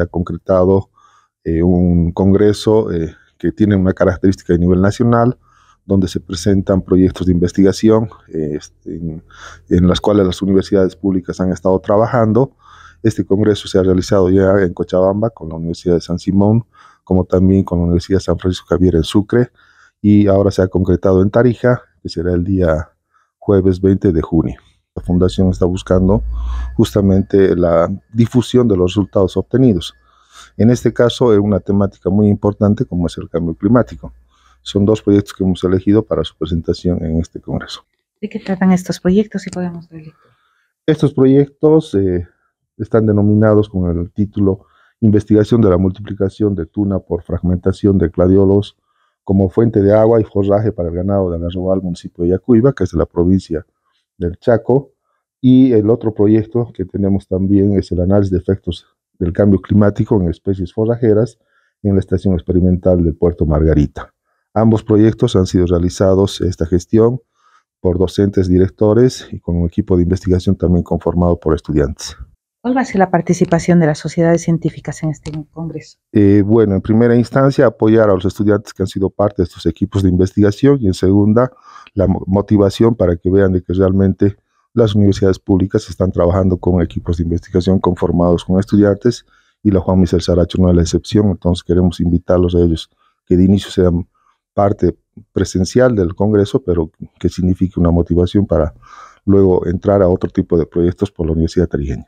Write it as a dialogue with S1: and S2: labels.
S1: ha concretado eh, un congreso eh, que tiene una característica de nivel nacional, donde se presentan proyectos de investigación eh, este, en, en las cuales las universidades públicas han estado trabajando. Este congreso se ha realizado ya en Cochabamba con la Universidad de San Simón, como también con la Universidad de San Francisco Javier en Sucre, y ahora se ha concretado en Tarija, que será el día jueves 20 de junio fundación está buscando justamente la difusión de los resultados obtenidos. En este caso es una temática muy importante como es el cambio climático. Son dos proyectos que hemos elegido para su presentación en este Congreso. ¿De qué tratan estos proyectos, si podemos Estos proyectos eh, están denominados con el título Investigación de la multiplicación de tuna por fragmentación de cladiolos como fuente de agua y forraje para el ganado de la Algarrobal, municipio de Yacuiba, que es de la provincia del Chaco. Y el otro proyecto que tenemos también es el análisis de efectos del cambio climático en especies forrajeras en la estación experimental del puerto Margarita. Ambos proyectos han sido realizados esta gestión por docentes, directores y con un equipo de investigación también conformado por estudiantes. ¿Cuál va a ser la participación de las sociedades científicas en este congreso? Eh, bueno, en primera instancia, apoyar a los estudiantes que han sido parte de estos equipos de investigación y en segunda, la motivación para que vean de que realmente las universidades públicas están trabajando con equipos de investigación conformados con estudiantes y la Juan Miguel Saracho no es la excepción, entonces queremos invitarlos a ellos que de inicio sean parte presencial del congreso, pero que signifique una motivación para luego entrar a otro tipo de proyectos por la Universidad Tarijeña.